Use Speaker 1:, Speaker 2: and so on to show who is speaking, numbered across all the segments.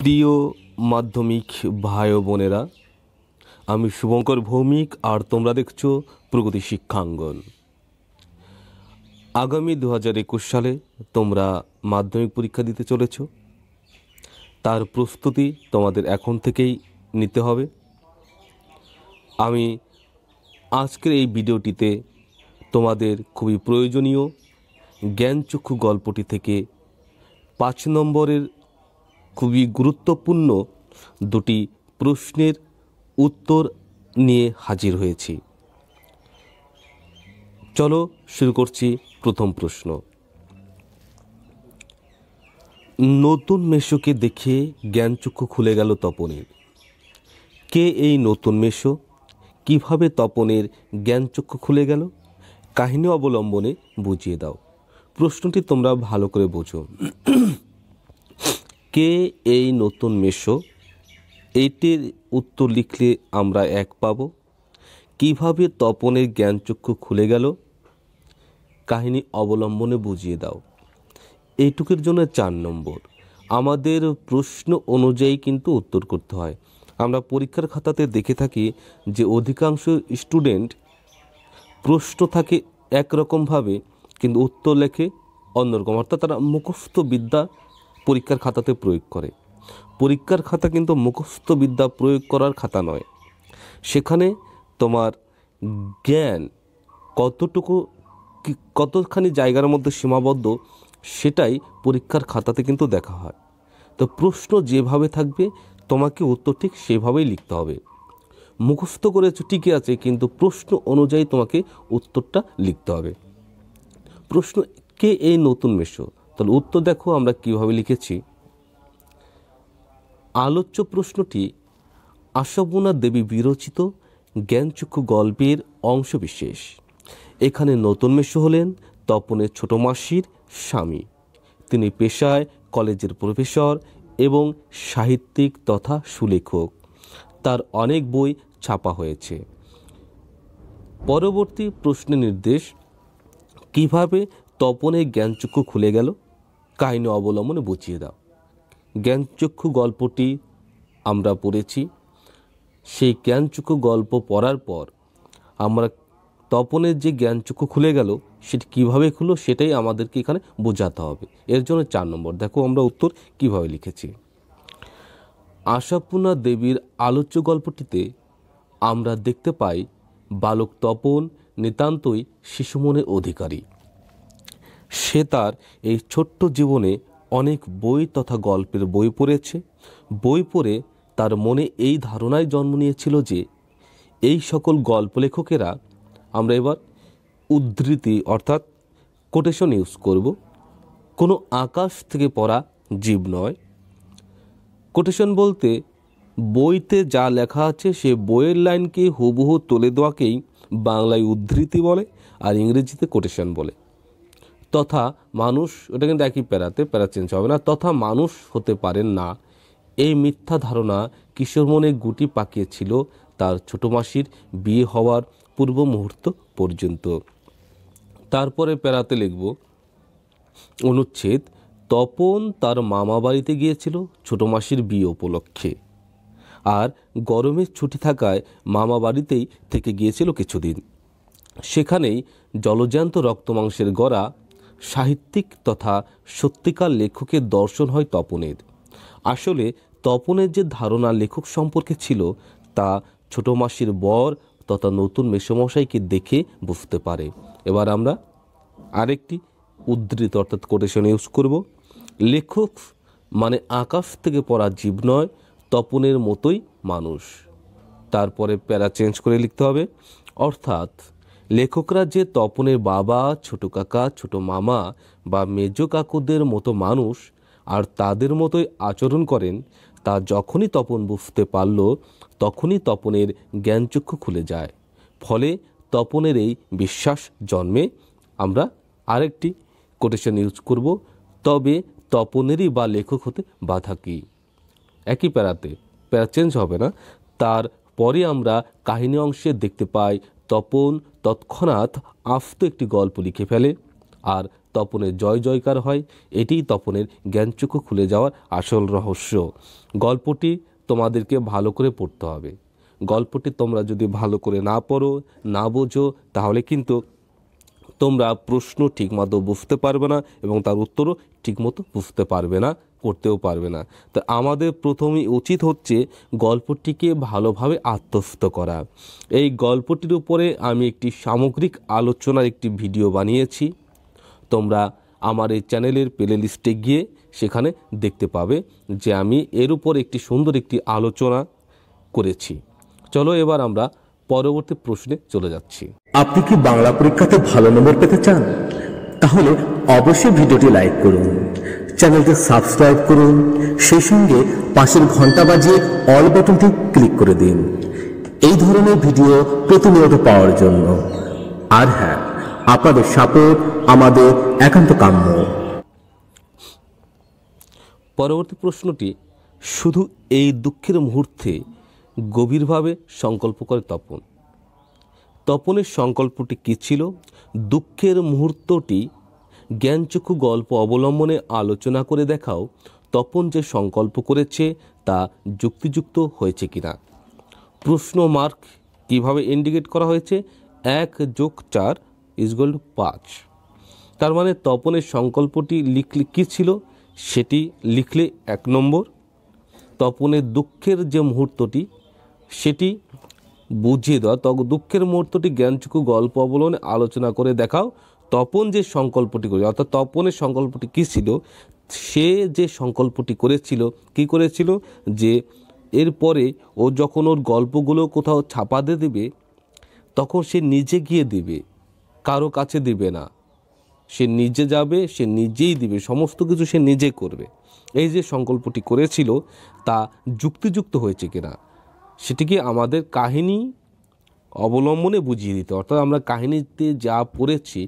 Speaker 1: প্রিয় মাধ্যমিক ভাই বোনেরা আমি শুভঙ্কর ভৌমিক আর তোমরা দেখছ প্রগতি শিক্ষাঙ্গন আগামী দু হাজার একুশ সালে তোমরা মাধ্যমিক পরীক্ষা দিতে চলেছ তার প্রস্তুতি তোমাদের এখন থেকেই নিতে হবে আমি আজকের এই ভিডিওটিতে তোমাদের খুবই প্রয়োজনীয় জ্ঞানচক্ষু গল্পটি থেকে পাঁচ নম্বরের খুবই গুরুত্বপূর্ণ দুটি প্রশ্নের উত্তর নিয়ে হাজির হয়েছি চলো শুরু করছি প্রথম প্রশ্ন নতুন মেশোকে দেখে জ্ঞানচক্ষু খুলে গেল তপনের কে এই নতুন মেশো কিভাবে তপনের জ্ঞানচক্ষু খুলে গেল কাহিনী অবলম্বনে বুঝিয়ে দাও প্রশ্নটি তোমরা ভালো করে বোঝো কে এই নতুন মেশো এইটির উত্তর লিখলে আমরা এক পাব কিভাবে তপনের জ্ঞানচক্ষু খুলে গেল কাহিনী অবলম্বনে বুঝিয়ে দাও এইটুকুর জন্য চার নম্বর আমাদের প্রশ্ন অনুযায়ী কিন্তু উত্তর করতে হয় আমরা পরীক্ষার খাতাতে দেখে থাকি যে অধিকাংশ স্টুডেন্ট প্রশ্ন থাকে একরকমভাবে কিন্তু উত্তর লেখে অন্যরকম অর্থাৎ তারা মুখস্থ বিদ্যা পরীক্ষার খাতাতে প্রয়োগ করে পরীক্ষার খাতা কিন্তু মুখস্থ বিদ্যা প্রয়োগ করার খাতা নয় সেখানে তোমার জ্ঞান কতটুকু কতখানি জায়গার মধ্যে সীমাবদ্ধ সেটাই পরীক্ষার খাতাতে কিন্তু দেখা হয় তো প্রশ্ন যেভাবে থাকবে তোমাকে উত্তর ঠিক সেভাবেই লিখতে হবে মুখস্থ করেছো ঠিকই আছে কিন্তু প্রশ্ন অনুযায়ী তোমাকে উত্তরটা লিখতে হবে প্রশ্ন কে এই নতুন মেশো তাহলে উত্তর দেখো আমরা কিভাবে লিখেছি আলোচ্য প্রশ্নটি আশাবুনা দেবী বিরচিত জ্ঞানচক্ষু গল্পের অংশবিশেষ এখানে নতুন মেশো হলেন তপনের ছোট মাসির স্বামী তিনি পেশায় কলেজের প্রফেসর এবং সাহিত্যিক তথা সুলেখক তার অনেক বই ছাপা হয়েছে পরবর্তী প্রশ্নের নির্দেশ কিভাবে তপনের জ্ঞানচক্ষু খুলে গেল কাহিনী অবলম্বনে বুঝিয়ে দাও জ্ঞানচক্ষু গল্পটি আমরা পড়েছি সেই জ্ঞানচক্ষু গল্প পড়ার পর আমরা তপনের যে জ্ঞানচক্ষু খুলে গেল সেটি কিভাবে খুলো সেটাই আমাদেরকে এখানে বোঝাতে হবে এর জন্য চার নম্বর দেখো আমরা উত্তর কিভাবে লিখেছি আশাপূর্ণা দেবীর আলোচ্য গল্পটিতে আমরা দেখতে পাই বালক তপন নিতান্তই শিশুমনের অধিকারী সে তার এই ছোট্ট জীবনে অনেক বই তথা গল্পের বই পড়েছে বই পড়ে তার মনে এই ধারণায় জন্ম নিয়েছিল যে এই সকল গল্প লেখকেরা আমরা এবার উদ্ধৃতি অর্থাৎ কোটেশন ইউজ করব কোনো আকাশ থেকে পড়া জীব নয় কোটেশন বলতে বইতে যা লেখা আছে সে বইয়ের লাইনকে হুবহু তুলে দেওয়াকেই বাংলায় উদ্ধৃতি বলে আর ইংরেজিতে কোটেশন বলে তথা মানুষ ওটা কিন্তু একই প্যারাতে প্যারা চেঞ্জ হবে না তথা মানুষ হতে পারেন না এই মিথ্যা ধারণা কিশোর মনে গুটি পাকিয়েছিল তার ছোটো মাসির বিয়ে হওয়ার পূর্ব মুহূর্ত পর্যন্ত তারপরে প্যারাতে লিখব অনুচ্ছেদ তপন তার মামা বাড়িতে গিয়েছিল ছোটো মাসির বিয়ে উপলক্ষে আর গরমের ছুটি থাকায় মামা বাড়িতেই থেকে গিয়েছিল কিছুদিন সেখানেই জলজ্যান্ত রক্তমাংসের গড়া সাহিত্যিক তথা সত্যিকার লেখকের দর্শন হয় তপনের আসলে তপনের যে ধারণা লেখক সম্পর্কে ছিল তা ছোটো মাসির বর তথা নতুন মেসমশাইকে দেখে বুঝতে পারে এবার আমরা আরেকটি উদ্ধৃত অর্থাৎ কোটেশন ইউজ করব লেখক মানে আকাশ থেকে পড়া জীব নয় তপনের মতোই মানুষ তারপরে প্যারা চেঞ্জ করে লিখতে হবে অর্থাৎ লেখকরা যে তপনের বাবা ছোট কাকা ছোট মামা বা মেজ কাকুদের মতো মানুষ আর তাদের মতোই আচরণ করেন তা যখনই তপন বুঝতে পারল তখনই তপনের জ্ঞানচক্ষু খুলে যায় ফলে তপনের এই বিশ্বাস জন্মে আমরা আরেকটি কোটেশন ইউজ করব তবে তপনেরই বা লেখক হতে বাধা কি একই প্যারাতে প্যারা চেঞ্জ হবে না তার পরে আমরা কাহিনী অংশে দেখতে পাই তপন তৎক্ষণাৎ আফত একটি গল্প লিখে ফেলে আর তপনের জয় জয়কার হয় এটিই তপনের জ্ঞানচক্ষু খুলে যাওয়ার আসল রহস্য গল্পটি তোমাদেরকে ভালো করে পড়তে হবে গল্পটি তোমরা যদি ভালো করে না পড়ো না বোঝো তাহলে কিন্তু তোমরা প্রশ্ন ঠিকমতো বুঝতে পারবে না এবং তার উত্তরও ঠিকমতো বুঝতে পারবে না করতেও পারবে না তো আমাদের প্রথমেই উচিত হচ্ছে গল্পটিকে ভালোভাবে আত্মস্থ করা এই গল্পটির উপরে আমি একটি সামগ্রিক আলোচনার একটি ভিডিও বানিয়েছি তোমরা আমার এই চ্যানেলের প্লে লিস্টে গিয়ে সেখানে দেখতে পাবে যে আমি এর উপর একটি সুন্দর একটি আলোচনা করেছি চলো এবার আমরা পরবর্তী প্রশ্নে চলে যাচ্ছি আপনি কি বাংলা পরীক্ষাতে ভালো নম্বর পেতে চান তাহলে অবশ্যই ভিডিওটি লাইক করুন চ্যানেলটি সাবস্ক্রাইব করুন সেই সঙ্গে পাশের ঘন্টা বাজিয়ে অল বাটনটি ক্লিক করে দিন এই ধরনের ভিডিও প্রতিনিয়ত পাওয়ার জন্য আর হ্যাঁ আপনাদের সাপোর্ট আমাদের একান্ত কাম্য পরবর্তী প্রশ্নটি শুধু এই দুঃখের মুহূর্তে গভীরভাবে সংকল্প করে তপন তপনের সংকল্পটি কী ছিল দুঃখের মুহূর্তটি জ্ঞানচক্ষু গল্প অবলম্বনে আলোচনা করে দেখাও তপন যে সংকল্প করেছে তা যুক্তিযুক্ত হয়েছে কিনা প্রশ্ন মার্ক কিভাবে ইন্ডিকেট করা হয়েছে এক যোগ চার ইজগোল্ড পাঁচ তার মানে তপনের সংকল্পটি লিখলে কী ছিল সেটি লিখলে এক নম্বর তপনের দুঃখের যে মুহূর্তটি সেটি বুঝিয়ে দেওয়া দুঃখের মুহূর্তটি জ্ঞানচক্ষু গল্প অবলনে আলোচনা করে দেখাও তপন যে সংকল্পটি করে অর্থাৎ তপনের সংকল্পটি কী ছিল সে যে সংকল্পটি করেছিল কি করেছিল যে এরপরে ও যখন ওর গল্পগুলো কোথাও ছাপাতে দেবে তখন সে নিজে গিয়ে দেবে কারো কাছে দেবে না সে নিজে যাবে সে নিজেই দিবে সমস্ত কিছু সে নিজে করবে এই যে সংকল্পটি করেছিল তা যুক্তিযুক্ত হয়েছে কিনা সেটিকে আমাদের কাহিনী অবলম্বনে বুঝিয়ে দিতে অর্থাৎ আমরা কাহিনীতে যা পড়েছি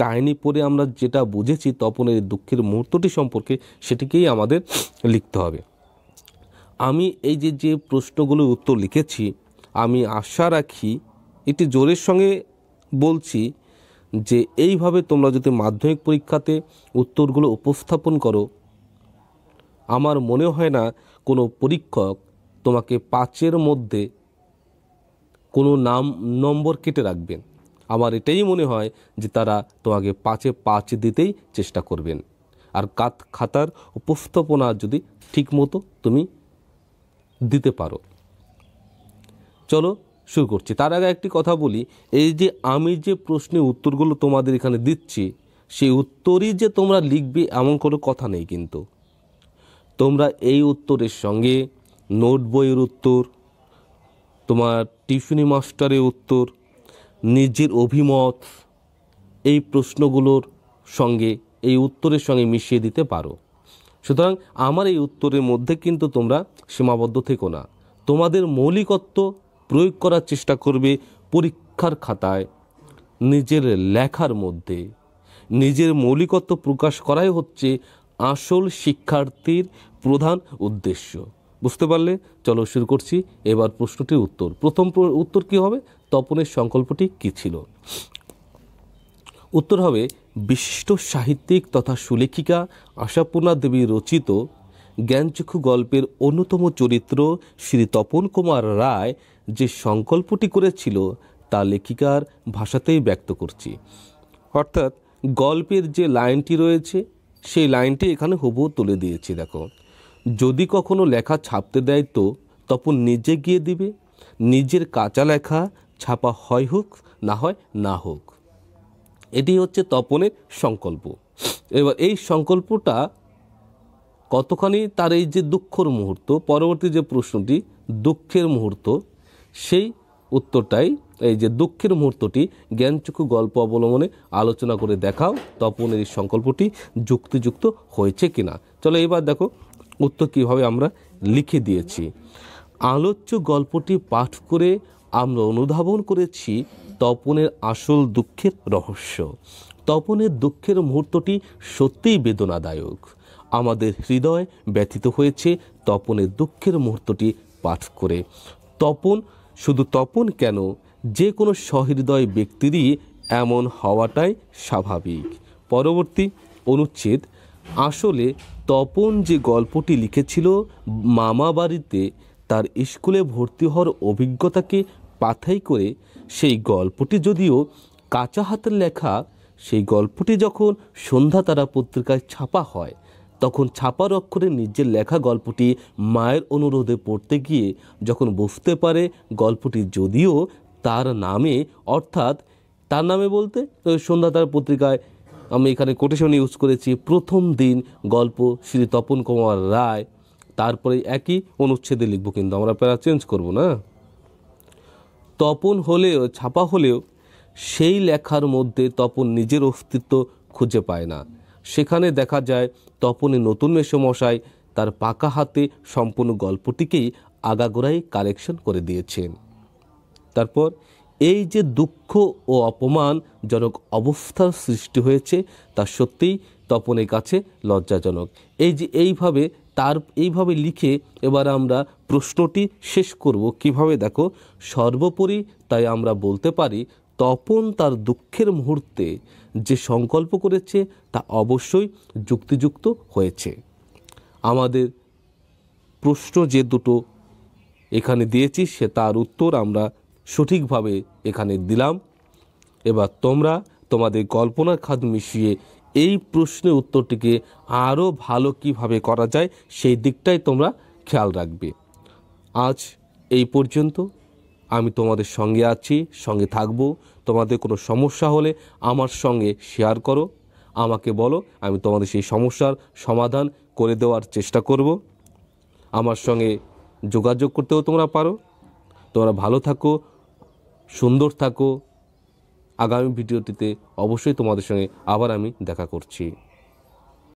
Speaker 1: কাহিনী পড়ে আমরা যেটা বুঝেছি তপনের দুঃখের মুহূর্তটি সম্পর্কে সেটিকেই আমাদের লিখতে হবে আমি এই যে যে প্রশ্নগুলোর উত্তর লিখেছি আমি আশা রাখি এটি জোরের সঙ্গে বলছি যে এইভাবে তোমরা যদি মাধ্যমিক পরীক্ষাতে উত্তরগুলো উপস্থাপন করো আমার মনে হয় না কোনো পরীক্ষক তোমাকে পাঁচের মধ্যে কোনো নাম নম্বর কেটে রাখবেন আমার এটাই মনে হয় যে তারা তোমাকে পাঁচে পাঁচ দিতেই চেষ্টা করবেন আর কাত খাতার উপস্থাপনা যদি ঠিকমতো তুমি দিতে পারো চলো শুরু করছি তার আগে একটি কথা বলি এই যে আমি যে প্রশ্নের উত্তরগুলো তোমাদের এখানে দিচ্ছি সেই উত্তরই যে তোমরা লিখবে এমন কোনো কথা নেই কিন্তু তোমরা এই উত্তরের সঙ্গে নোট বইয়ের উত্তর তোমার টিউশনি মাস্টারের উত্তর নিজের অভিমত এই প্রশ্নগুলোর সঙ্গে এই উত্তরের সঙ্গে মিশিয়ে দিতে পারো সুতরাং আমার এই উত্তরের মধ্যে কিন্তু তোমরা সীমাবদ্ধ থেকো না তোমাদের মৌলিকত্ব প্রয়োগ করার চেষ্টা করবে পরীক্ষার খাতায় নিজের লেখার মধ্যে নিজের মৌলিকত্ব প্রকাশ করাই হচ্ছে আসল শিক্ষার্থীর প্রধান উদ্দেশ্য বুঝতে পারলে চলো শুরু করছি এবার প্রশ্নটির উত্তর প্রথম উত্তর কি হবে তপনের সংকল্পটি কি ছিল উত্তর হবে বিশিষ্ট সাহিত্যিক তথা সুলেখিকা আশাপূর্ণা দেবী রচিত জ্ঞানচক্ষু গল্পের অন্যতম চরিত্র শ্রী তপন কুমার রায় যে সংকল্পটি করেছিল তা লেখিকার ভাষাতেই ব্যক্ত করছি অর্থাৎ গল্পের যে লাইনটি রয়েছে সেই লাইনটি এখানে হবু তুলে দিয়েছি দেখো যদি কখনো লেখা ছাপতে দেয় তো তপন নিজে গিয়ে দিবে নিজের কাঁচা লেখা ছাপা হয় হোক না হয় না হোক এটি হচ্ছে তপনের সংকল্প এবার এই সংকল্পটা কতখানি তার এই যে দুঃখর মুহূর্ত পরবর্তী যে প্রশ্নটি দুঃখের মুহূর্ত সেই উত্তরটাই এই যে দুঃখের মুহূর্তটি জ্ঞানচক্ষু গল্প অবলম্বনে আলোচনা করে দেখাও তপনের এই সংকল্পটি যুক্তিযুক্ত হয়েছে কিনা চলো এবার দেখো উত্তর কীভাবে আমরা লিখে দিয়েছি আলোচ্য গল্পটি পাঠ করে আমরা অনুধাবন করেছি তপনের আসল দুঃখের রহস্য তপনের দুঃখের মুহূর্তটি সত্যিই বেদনাদায়ক আমাদের হৃদয় ব্যথিত হয়েছে তপনের দুঃখের মুহূর্তটি পাঠ করে তপন শুধু তপন কেন যে কোনো সহৃদয় ব্যক্তিরই এমন হওয়াটাই স্বাভাবিক পরবর্তী অনুচ্ছেদ আসলে তপন যে গল্পটি লিখেছিল মামা বাড়িতে তার স্কুলে ভর্তি হওয়ার অভিজ্ঞতাকে পাথাই করে সেই গল্পটি যদিও কাঁচা হাতের লেখা সেই গল্পটি যখন সন্ধ্যা তারা পত্রিকায় ছাপা হয় তখন ছাপার অক্ষরে নিজের লেখা গল্পটি মায়ের অনুরোধে পড়তে গিয়ে যখন বুঝতে পারে গল্পটি যদিও তার নামে অর্থাৎ তার নামে বলতে সন্ধ্যা তারা পত্রিকায় আমি এখানে কোটেশন ইউজ করেছি প্রথম দিন গল্প শ্রী তপন কুমার রায় তারপরে একই অনুচ্ছেদে লিখব কিন্তু আমরা প্যারা চেঞ্জ করব না তপন হলেও ছাপা হলেও সেই লেখার মধ্যে তপন নিজের অস্তিত্ব খুঁজে পায় না সেখানে দেখা যায় তপনে নতুন মশাই তার পাকা হাতে সম্পূর্ণ গল্পটিকেই আগাগোড়াই কালেকশন করে দিয়েছেন তারপর এই যে দুঃখ ও অপমানজনক অবস্থার সৃষ্টি হয়েছে তা সত্যিই তপনের কাছে লজ্জাজনক এই যে এইভাবে তার এইভাবে লিখে এবার আমরা প্রশ্নটি শেষ করব কিভাবে দেখো সর্বোপরি তাই আমরা বলতে পারি তপন তার দুঃখের মুহূর্তে যে সংকল্প করেছে তা অবশ্যই যুক্তিযুক্ত হয়েছে আমাদের প্রশ্ন যে দুটো এখানে দিয়েছি সে তার উত্তর আমরা সঠিকভাবে এখানে দিলাম এবার তোমরা তোমাদের কল্পনার খাদ মিশিয়ে এই প্রশ্নের উত্তরটিকে আরও ভালো কিভাবে করা যায় সেই দিকটাই তোমরা খেয়াল রাখবে আজ এই পর্যন্ত আমি তোমাদের সঙ্গে আছি সঙ্গে থাকবো তোমাদের কোনো সমস্যা হলে আমার সঙ্গে শেয়ার করো আমাকে বলো আমি তোমাদের সেই সমস্যার সমাধান করে দেওয়ার চেষ্টা করব আমার সঙ্গে যোগাযোগ করতেও তোমরা পারো তোমরা ভালো থাকো সুন্দর থাকো আগামী ভিডিওটিতে অবশ্যই তোমাদের সঙ্গে আবার আমি দেখা করছি